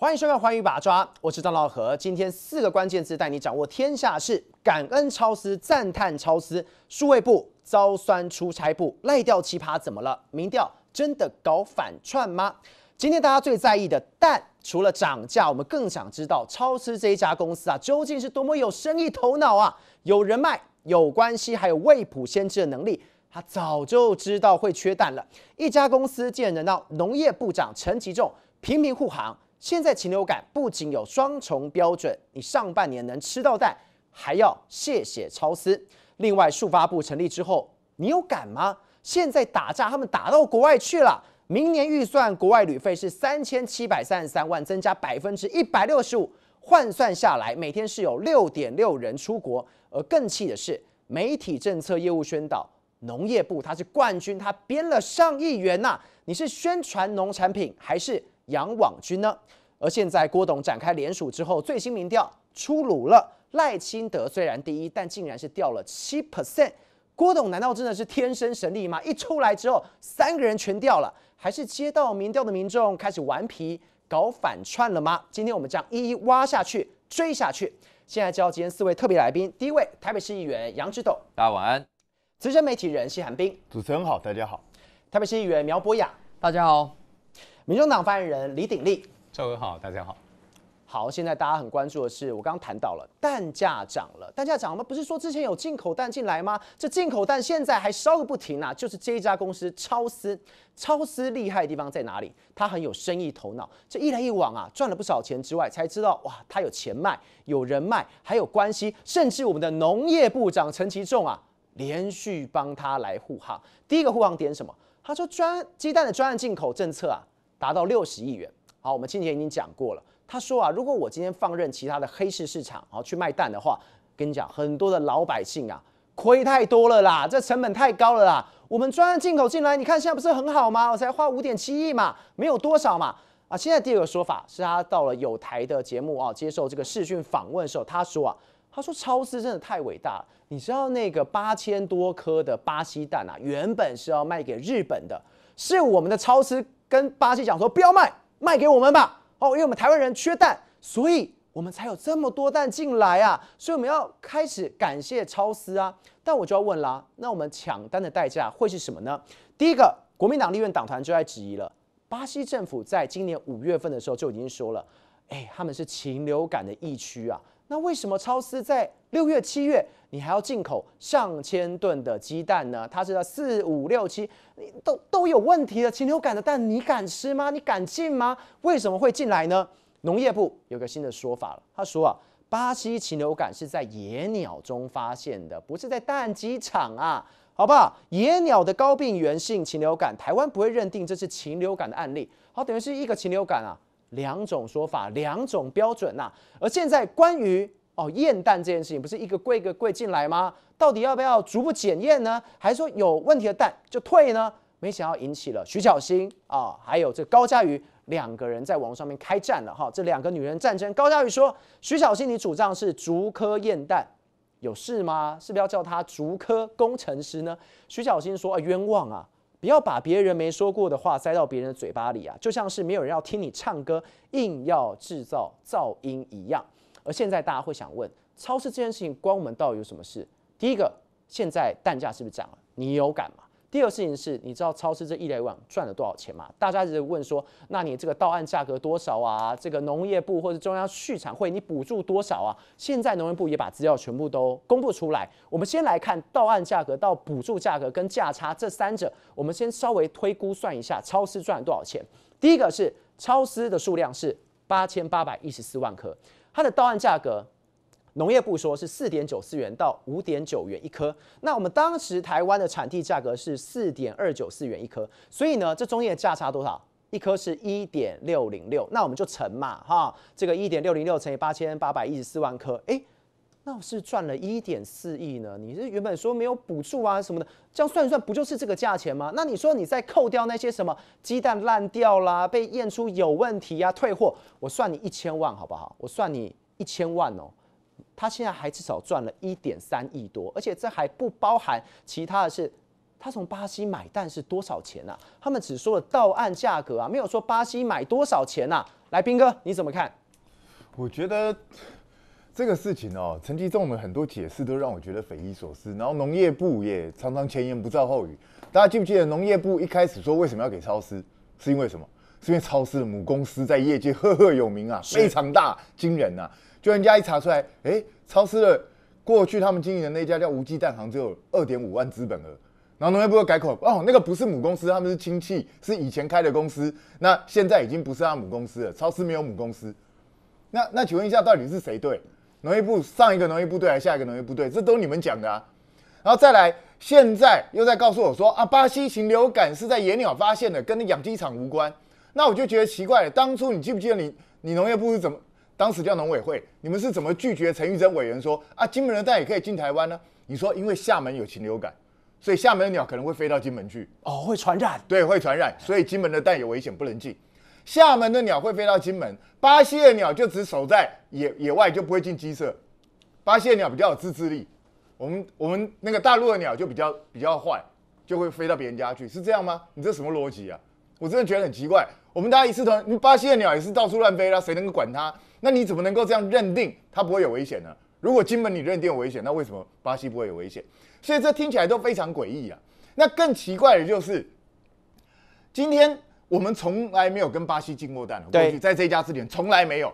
欢迎收看《华宇把抓》，我是张老和。今天四个关键字带你掌握天下事：感恩超思、赞叹超思、数位部遭酸出差部赖掉奇葩怎么了？民调真的搞反串吗？今天大家最在意的蛋，除了涨价，我们更想知道超思这一家公司啊，究竟是多么有生意头脑啊，有人脉、有关系，还有未卜先知的能力。他早就知道会缺蛋了。一家公司然人到农业部长陈吉仲频频护航。现在禽流感不仅有双重标准，你上半年能吃到蛋，还要谢谢超司。另外，数发部成立之后，你有敢吗？现在打架，他们打到国外去了。明年预算国外旅费是三千七百三十三万，增加百分之一百六十五，换算下来，每天是有六点六人出国。而更气的是，媒体政策业务宣导，农业部它是冠军，它编了上亿元呐。你是宣传农产品，还是？杨网军呢？而现在郭董展开联署之后，最新民调出炉了。赖清德虽然第一，但竟然是掉了七 percent。郭董难道真的是天生神力吗？一出来之后，三个人全掉了，还是接到民调的民众开始顽皮搞反串了吗？今天我们将一一挖下去，追下去。现在交今天四位特别来宾，第一位台北市议员杨志斗，大家晚安。资深媒体人谢寒冰，主持人好，大家好。台北市议员苗博雅，大家好。民众党发言人李鼎立，赵哥好，大家好。好，现在大家很关注的是，我刚刚谈到了蛋价涨了，蛋价涨了吗？不是说之前有进口蛋进来吗？这进口蛋现在还烧个不停啊！就是这家公司超思，超思厉害的地方在哪里？他很有生意头脑，这一来一往啊，赚了不少钱之外，才知道哇，他有钱卖，有人卖，还有关系，甚至我们的农业部长陈其重啊，连续帮他来护航。第一个护航点什么？他说专鸡蛋的专案进口政策啊。达到六十亿元。好，我们今天已经讲过了。他说啊，如果我今天放任其他的黑市市场后去卖蛋的话，跟你讲，很多的老百姓啊，亏太多了啦，这成本太高了啦。我们专案进口进来，你看现在不是很好吗？我才花五点七亿嘛，没有多少嘛。啊，现在第二个说法是他到了有台的节目啊，接受这个视讯访问的时候，他说啊，他说超市真的太伟大了。你知道那个八千多颗的巴西蛋啊，原本是要卖给日本的，是我们的超市。跟巴西讲说不要卖，卖给我们吧。哦，因为我们台湾人缺蛋，所以我们才有这么多蛋进来啊。所以我们要开始感谢超司啊。但我就要问啦，那我们抢单的代价会是什么呢？第一个，国民党立院党团就在质疑了。巴西政府在今年五月份的时候就已经说了，哎，他们是禽流感的疫区啊。那为什么超司在？六月、七月，你还要进口上千吨的鸡蛋呢？它是四、五、六、七，你都都有问题的禽流感的蛋，你敢吃吗？你敢进吗？为什么会进来呢？农业部有个新的说法了，他说啊，巴西禽流感是在野鸟中发现的，不是在蛋鸡场啊，好不好？野鸟的高病原性禽流感，台湾不会认定这是禽流感的案例，好，等于是一个禽流感啊，两种说法，两种标准呐。而现在关于。哦，验蛋这件事情不是一个柜一个柜进来吗？到底要不要逐步检验呢？还是说有问题的蛋就退呢？没想到引起了徐小新啊，还有这高佳宇两个人在网络上面开战了哈。这两个女人战争，高佳宇说：“徐小新，你主张是逐颗验蛋，有事吗？是不是要叫他逐颗工程师呢？”徐小新说：“啊，冤枉啊！不要把别人没说过的话塞到别人的嘴巴里啊，就像是没有人要听你唱歌，硬要制造噪音一样。”而现在大家会想问，超市这件事情关我们到底有什么事？第一个，现在蛋价是不是涨了？你有感吗？第二个事情是，你知道超市这一来一往赚了多少钱吗？大家一直问说，那你这个到岸价格多少啊？这个农业部或者中央畜产会你补助多少啊？现在农业部也把资料全部都公布出来。我们先来看到岸价格到补助价格跟价差这三者，我们先稍微推估算一下超市赚了多少钱。第一个是超市的数量是八千八百一十四万颗。它的到岸价格，农业部说是四点九四元到五点九元一颗。那我们当时台湾的产地价格是四点二九四元一颗，所以呢，这中间价差多少？一颗是一点六零六，那我们就乘嘛，哈，这个一点六零六乘以八千八百一十四万颗，哎。倒是赚了一点四亿呢，你是原本说没有补助啊什么的，这样算算不就是这个价钱吗？那你说你再扣掉那些什么鸡蛋烂掉啦、被验出有问题呀、退货，我算你一千万好不好？我算你一千万哦，他现在还至少赚了一点三亿多，而且这还不包含其他的事。他从巴西买蛋是多少钱啊？他们只说了到岸价格啊，没有说巴西买多少钱啊。来，斌哥你怎么看？我觉得。这个事情哦，陈其中的很多解释都让我觉得匪夷所思。然后农业部也常常前言不照后语。大家记不记得农业部一开始说为什么要给超市？是因为什么？是因为超市的母公司在业界赫赫有名啊，非常大惊人啊。就人家一查出来，哎，超市的过去他们经营的那家叫无机蛋行只有二点五万资本额。然后农业部又改口，哦，那个不是母公司，他们是亲戚，是以前开的公司。那现在已经不是他母公司了，超市没有母公司。那那请问一下，到底是谁对？农业部上一个农业部队还是下一个农业部队，这都你们讲的啊。然后再来，现在又在告诉我说啊，巴西禽流感是在野鸟发现的，跟那养鸡场无关。那我就觉得奇怪，了，当初你记不记得你你农业部是怎么，当时叫农委会，你们是怎么拒绝陈玉珍委员说啊，金门的蛋也可以进台湾呢？你说因为厦门有禽流感，所以厦门的鸟可能会飞到金门去，哦，会传染，对，会传染，所以金门的蛋有危险，不能进。厦门的鸟会飞到金门，巴西的鸟就只守在野野外，就不会进鸡舍。巴西的鸟比较有自制力，我们我们那个大陆的鸟就比较比较坏，就会飞到别人家去，是这样吗？你这什么逻辑啊？我真的觉得很奇怪。我们大家一次团，巴西的鸟也是到处乱飞啦，谁能够管它？那你怎么能够这样认定它不会有危险呢？如果金门你认定有危险，那为什么巴西不会有危险？所以这听起来都非常诡异啊。那更奇怪的就是今天。我们从来没有跟巴西进过蛋，对，在这家之前从来没有。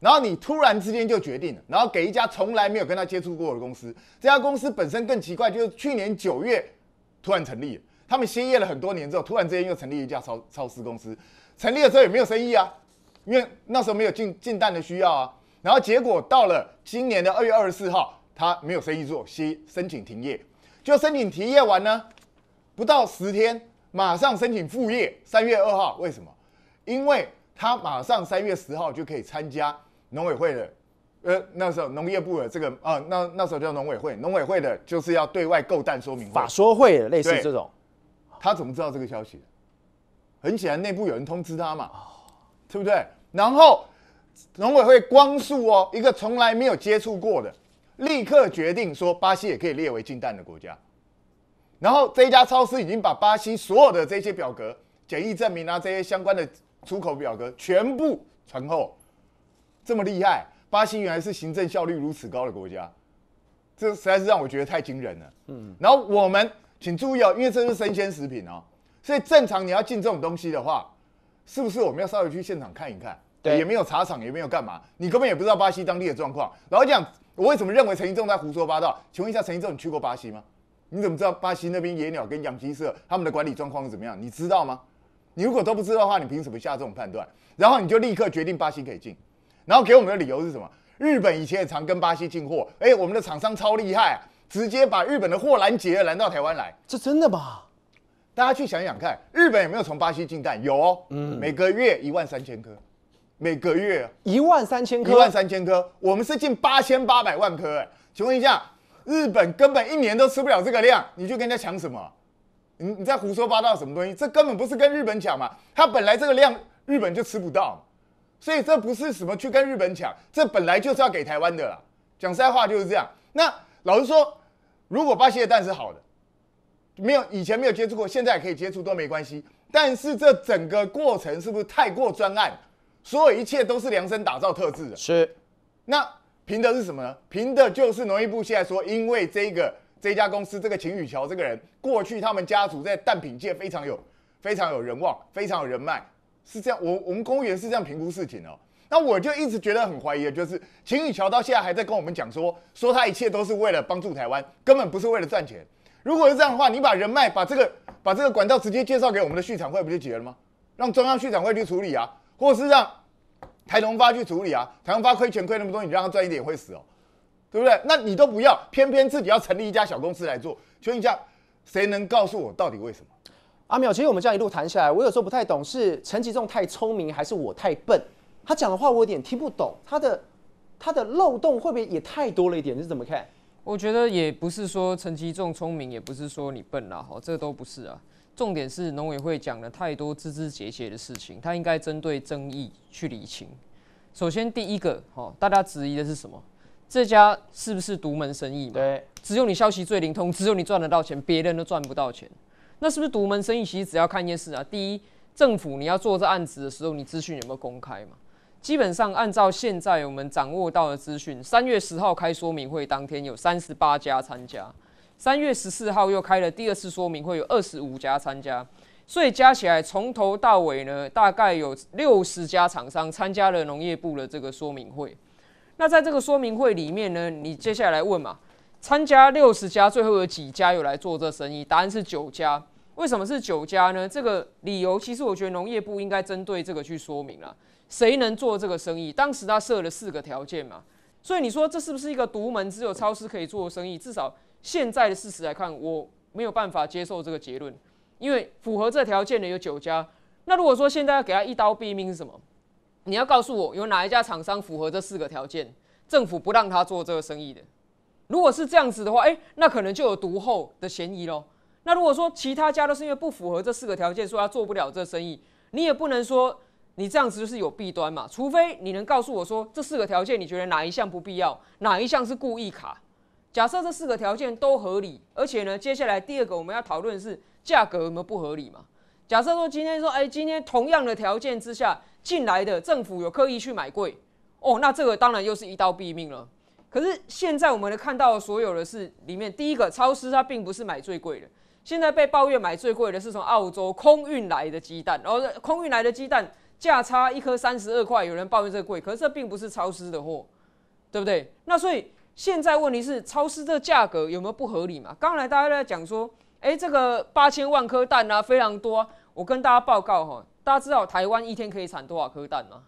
然后你突然之间就决定了，然后给一家从来没有跟他接触过的公司。这家公司本身更奇怪，就是去年九月突然成立，他们歇业了很多年之后，突然之间又成立一家超超市公司。成立的时候也没有生意啊，因为那时候没有进进蛋的需要啊。然后结果到了今年的二月二十四号，他没有生意做，先申请停业。就申请停业完呢，不到十天。马上申请副业，三月二号，为什么？因为他马上三月十号就可以参加农委会的，呃，那时候农业部的这个，呃，那那时候叫农委会，农委会的就是要对外购蛋说明，法说会类似这种。他怎么知道这个消息？很显然内部有人通知他嘛，对不对？然后农委会光速哦，一个从来没有接触过的，立刻决定说巴西也可以列为禁蛋的国家。然后这一家超市已经把巴西所有的这些表格、检疫证明啊这些相关的出口表格全部存后，这么厉害？巴西原来是行政效率如此高的国家，这实在是让我觉得太惊人了。嗯。然后我们请注意哦，因为这是生鲜食品哦，所以正常你要进这种东西的话，是不是我们要稍微去现场看一看？对。也没有查厂，也没有干嘛，你根本也不知道巴西当地的状况。然后讲我为什么认为陈一舟在胡说八道？请问一下，陈一舟，你去过巴西吗？你怎么知道巴西那边野鸟跟养鸡舍他们的管理状况是怎么样？你知道吗？你如果都不知道的话，你凭什么下这种判断？然后你就立刻决定巴西可以进，然后给我们的理由是什么？日本以前也常跟巴西进货，哎，我们的厂商超厉害，直接把日本的货拦截拦到台湾来，这真的吧？大家去想想看，日本有没有从巴西进蛋？有，哦，嗯，每个月一万三千颗，每个月一万三千颗，一万三千颗，我们是进八千八百万颗，哎，请问一下。日本根本一年都吃不了这个量，你去跟人家抢什么？你你在胡说八道什么东西？这根本不是跟日本抢嘛，他本来这个量日本就吃不到，所以这不是什么去跟日本抢，这本来就是要给台湾的啦。讲实在话就是这样。那老实说，如果巴西的蛋是好的，没有以前没有接触过，现在可以接触都没关系，但是这整个过程是不是太过专案？所有一切都是量身打造特质的，是。那。凭的是什么呢？凭的就是农业部现在说，因为这个这家公司，这个秦雨桥这个人，过去他们家族在蛋品界非常有、非常有人望、非常有人脉，是这样。我我们公务员是这样评估事情的。那我就一直觉得很怀疑，就是秦雨桥到现在还在跟我们讲说，说他一切都是为了帮助台湾，根本不是为了赚钱。如果是这样的话，你把人脉、把这个、把这个管道直接介绍给我们的续产会，不就结了吗？让中央续产会去处理啊，或是让。台龙发去处理啊，台龙发亏钱亏那么多，你让他赚一点会死哦，对不对？那你都不要，偏偏自己要成立一家小公司来做，请问一下，谁能告诉我到底为什么？阿淼，其实我们这样一路谈下来，我有时候不太懂，是陈其仲太聪明，还是我太笨？他讲的话我有点听不懂，他的他的漏洞会不会也太多了一点？你怎么看？我觉得也不是说陈其仲聪明，也不是说你笨啦，哈，这都不是啊。重点是农委会讲了太多枝枝节节的事情，他应该针对争议去理清。首先第一个，好，大家质疑的是什么？这家是不是独门生意嘛？对，只有你消息最灵通，只有你赚得到钱，别人都赚不到钱。那是不是独门生意？其实只要看一件事啊。第一，政府你要做这案子的时候，你资讯有没有公开嘛？基本上按照现在我们掌握到的资讯，三月十号开说明会当天有三十八家参加。三月十四号又开了第二次说明会，有二十五家参加，所以加起来从头到尾呢，大概有六十家厂商参加了农业部的这个说明会。那在这个说明会里面呢，你接下来问嘛，参加六十家最后有几家有来做这生意？答案是九家。为什么是九家呢？这个理由其实我觉得农业部应该针对这个去说明了，谁能做这个生意？当时他设了四个条件嘛，所以你说这是不是一个独门，只有超市可以做的生意？至少现在的事实来看，我没有办法接受这个结论，因为符合这条件的有九家。那如果说现在要给他一刀毙命是什么？你要告诉我有哪一家厂商符合这四个条件，政府不让他做这个生意的？如果是这样子的话，哎，那可能就有毒后的嫌疑喽。那如果说其他家都是因为不符合这四个条件，说他做不了这生意，你也不能说你这样子就是有弊端嘛。除非你能告诉我说，这四个条件你觉得哪一项不必要，哪一项是故意卡？假设这四个条件都合理，而且呢，接下来第二个我们要讨论是价格有没有不合理嘛？假设说今天说，哎，今天同样的条件之下进来的政府有刻意去买贵，哦，那这个当然又是一刀毙命了。可是现在我们看到所有的是里面第一个超市，它并不是买最贵的，现在被抱怨买最贵的是从澳洲空运来的鸡蛋，然后空运来的鸡蛋价差一颗三十二块，有人抱怨这贵，可是这并不是超市的货，对不对？那所以。现在问题是，超市这价格有没有不合理嘛？刚才大家在讲说，哎，这个八千万颗蛋啊，非常多。我跟大家报告哈，大家知道台湾一天可以产多少颗蛋吗？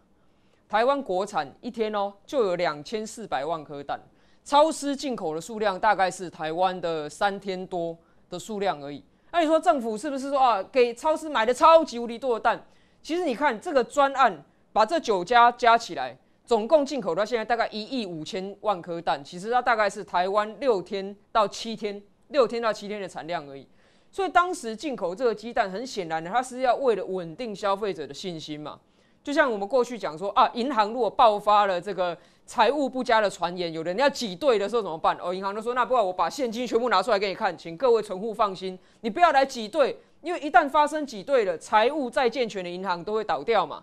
台湾国产一天哦就有两千四百万颗蛋，超市进口的数量大概是台湾的三天多的数量而已。那你说政府是不是说啊，给超市买的超级无敌多的蛋？其实你看这个专案，把这九家加起来。总共进口到现在大概一亿五千万颗蛋，其实它大概是台湾六天到七天，六天到七天的产量而已。所以当时进口这个鸡蛋，很显然的，它是要为了稳定消费者的信心嘛。就像我们过去讲说啊，银行如果爆发了这个财务不佳的传言，有人要挤兑的时候怎么办？哦，银行都说那不然我把现金全部拿出来给你看，请各位储户放心，你不要来挤兑，因为一旦发生挤兑了，财务再健全的银行都会倒掉嘛。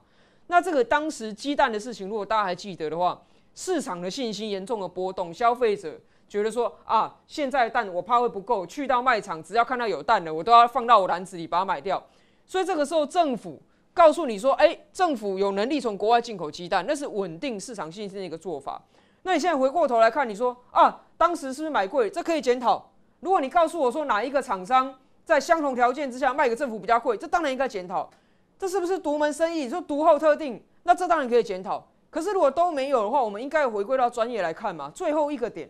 那这个当时鸡蛋的事情，如果大家还记得的话，市场的信心严重的波动，消费者觉得说啊，现在蛋我怕会不够，去到卖场只要看到有蛋的，我都要放到我篮子里把它买掉。所以这个时候政府告诉你说，哎，政府有能力从国外进口鸡蛋，那是稳定市场信心的一个做法。那你现在回过头来看，你说啊，当时是不是买贵？这可以检讨。如果你告诉我说哪一个厂商在相同条件之下卖给政府比较贵，这当然应该检讨。这是不是独门生意？说独后特定，那这当然可以检讨。可是如果都没有的话，我们应该回归到专业来看嘛。最后一个点，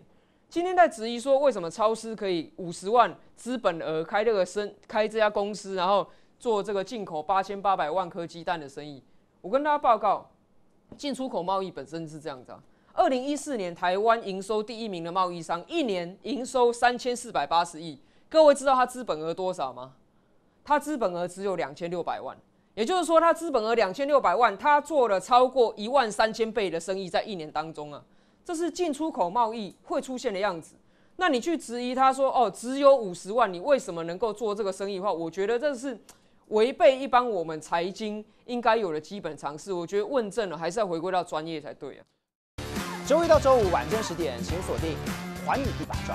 今天在质疑说为什么超市可以五十万资本额开这个生开这家公司，然后做这个进口八千八百万颗鸡蛋的生意？我跟大家报告，进出口贸易本身是这样子啊。二零一四年台湾营收第一名的贸易商，一年营收三千四百八十亿，各位知道他资本额多少吗？他资本额只有两千六百万。也就是说，他资本额两千六百万，他做了超过一万三千倍的生意在一年当中啊，这是进出口贸易会出现的样子。那你去质疑他说哦，只有五十万，你为什么能够做这个生意的话，我觉得这是违背一般我们财经应该有的基本常识。我觉得问证了还是要回归到专业才对啊。周一到周五晚间十点，请锁定《还你一百兆》。